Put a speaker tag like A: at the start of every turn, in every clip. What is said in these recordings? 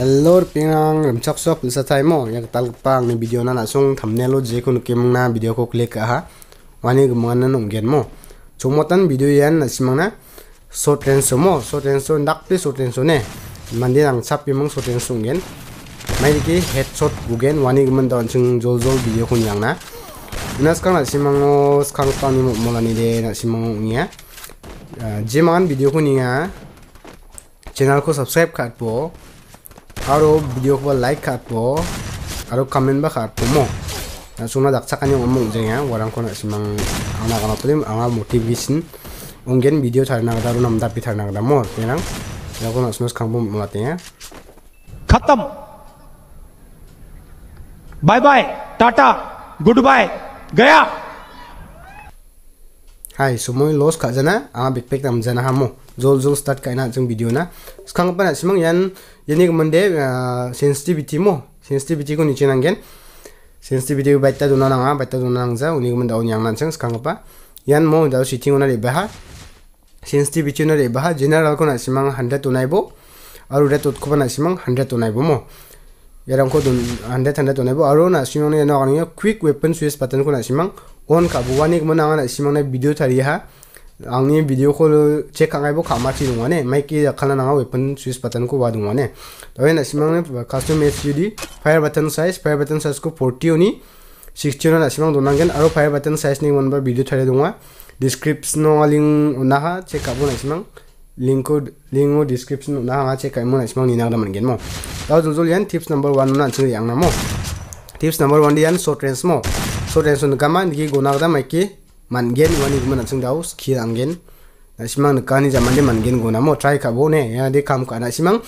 A: Hello pingang ramchak sok lisa mo Yang tal pang ni video na langsung thumbnail je ko nukim na video ko klik aha wani gumana gen mo chomotan video yan na short range so mo short range so ndak pe short range ne mandi nang chap pimang short range gen mai ki headshot gen wani guman don chung jol jol video ko yang na skang na simang no skang pa ni mo ni de na simang ngia ya. ah, je jeman video ko ninga ya. channel ko subscribe khat po po aro 라이크 ba 바로 po mo na suna dak sakani omong jeng ya warang na simang angna kana pelim anga motivation onggen video charna kada ru dapit tar na kada mor tenang ya kona sunus kangbo mulate ya khatam bye bye tata goodbye gaya hai sumoi los ka jana a backpack nam jana hamu jol jol start kaina jung video na skang pa na simang yan yani ko mande sensitivity mo sensitivity ko ni chenang gen sensitivity ba ta dunang nga ba ta dunang za uni ko mande au nyang nan chang skang pa yan mo da si tingona le ba sensitivity na le ba general ko na simang 100 tunai bo aru re tot ko na simang 100 tunai bo mo yaram ko dun 100 100 tunai bo aru na simang ne na quick weapon switch pattern ko na simang होनखा बुवानिक मन आंगा सिमांगना वीडियो थारी हा आंनि को चेक खांबायबो खामाथि दङाने माइकि खाला नाङा वेपन सुइच बाटनखौ बा दङाने ओमफ्राय दासिमांनो कस्टम एस button fire fire size fire को साइजखौ फर्टिअनि सिक्सटिअना दासिमां दंनांगोन आरो फायार बाटन साइजनि मोनबा भिडिअ थायो दङ डिसक्रिपसनाव लिंक उनाहा चेक खाबो दासिमां को लिंकआव डिसक्रिपसन उनाहा चेक खालामो दासिमां नेनांदा मोनगोन म जो जुजुलियान टिप्स नाम्बार वन होननानै आंना मो टिप्स नंबर वन दियान short range soren so nikama niki gonagda maike mangen uani gima natsing dao ski zaman nasimang nikani gen guna mo try kabo ne ya de kam ka gumang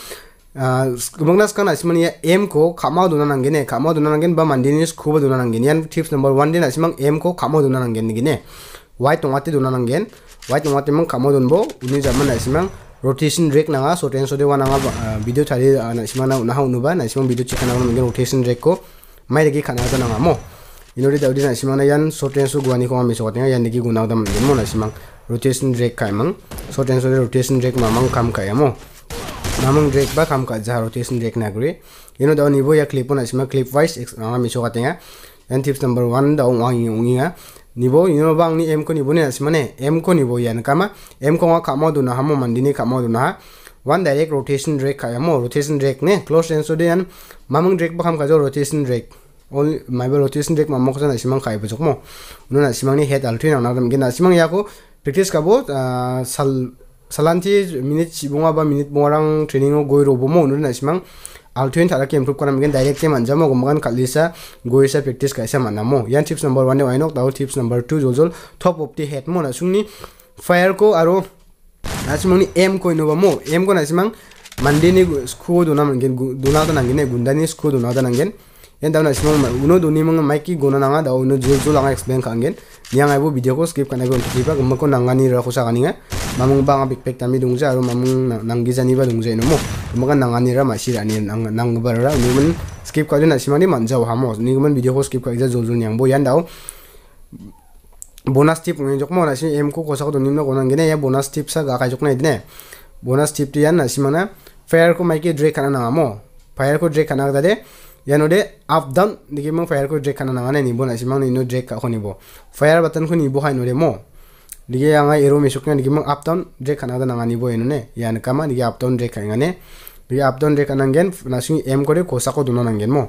A: gumangna skang nasimang ya m ko kama dona nanggen ne kama dona nanggen ba mandini skuba dona nanggen yan tips number 1 de nasimang m ko kama dona nanggen nigi ne white ngwate dona nanggen white ngwate mang kama donbo uni zaman nasimang rotation drag nanga so ten so de wananga video thari nasimang na unaha unuba nasimang video chikana nanggen rotation drag ko mai lagi khana dona mo inori ta udina simang na yan short range so guani ko ami sokatnga yan niki guna dam ni mo na simang rotation drag kai mang short range so rotation drag mamang kam kai amo ya mamang drag ba kam ka ja rotation drag na gre ino da nibo ya clip na simang clip wise ami sokatnga yan tips number 1 da wang yunginga nibo ino bang ni m ko nibo ne simane m ko nibo yan kama m ko ka mo duna hamo mandini ka mo duna one direct rotation drag kayamo rotation drag ne close range so den mamang drag ba kam ka rotation drag ol maiba rotation deck ma mo khana simang khai bajuk mo no na simang ni head althina na ram gena simang ya ko practice ka bo sal salanti minute sibunga ba minute morang training go ro bo mo no na simang althin thara ke improve karam gen direct ke man jamo go mangan khalisa go isa practice kaisa mana mo yan tips number 1 ne why not out tips number 2 jol jol top of the head mo na sungni fire ko aro na simang ni m ko no ba mo m ko na simang mandini school do na mangen do na da na gen gundani school do na da na gen yang dawna ismong uno doni mang mai ki guna nanga da uno jual jual anga explain kangen yang aibo video ko skip kana gon tipa gumma ko nih ra ko saganinga mamung ba big backpack tami dungja aru mamung nanggi jani ba dungja inomo gumma kan nangani ra ma shira ni nang nang ba ra ni men skip ka jena simani manja wa hamo ni gumma video ko skip ka ja jual jol yang bo yan daw bonus tip mungkin jokmo na si em ko ko sa nih, donim na ko ya bonus tip sa ga ka jokna eh, idne bonus tip tuh yan na simana fire ko mai ki karena nangga mau, fire ko drake kana dade ইয়ানোদে up down নেকি মই ফায়াৰ কৰি ড্ৰেক খানা নামানে নিব নাই মই ইনো ড্ৰেক শুনিব ফায়াৰ বাটন শুনিব খাই নোৱাৰে মই নেকি আমাৰ এৰো মিচুক নেকি মই আপ ডাউন ড্ৰেক খানা নামানিব এনেনে ইয়ান কামা নেকি আপ ডাউন ড্ৰেক খাইঙানে নেকি আপ ডাউন ড্ৰেক খানাংগেন নাচুং এম কৰি খোচাকো দোন নাংগেন মই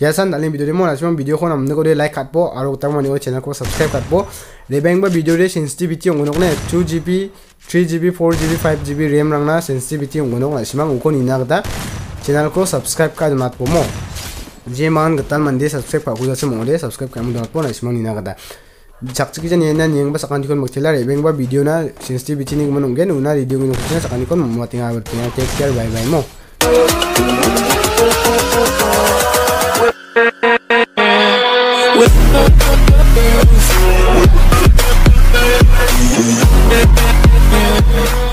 A: ইয়াৰ চান ডালিম ভিডিঅ'ৰে মই নাচিম ভিডিঅ'খন আমনি কৰি লাইক কাটব আৰু তাৰ মানে চেনেলখন ছাবস্ক্ৰাইব কাটব ৰেবেংক বা ভিডিঅ'ৰে চেঞ্চিটিভিটি অংগনকনে two G B three G B four G B five G B RAM ৰাংনা চেঞ্চিটিভিটি অংগনক নাচিমান উখন ইনাকটা চেনেলখন ছাবস্ক্ৰাইব কৰা জনাত পো মই jeman getal mandi subscribe pak kuda semua deh subscribe kamu dapat pun asma nina kata cak cik yang nyanyi yang pas akan dikon bocil lari bang video na sensitif di bici nih nih una video ini khususnya akan dikon muat tinggal bertanya take care bye bye mo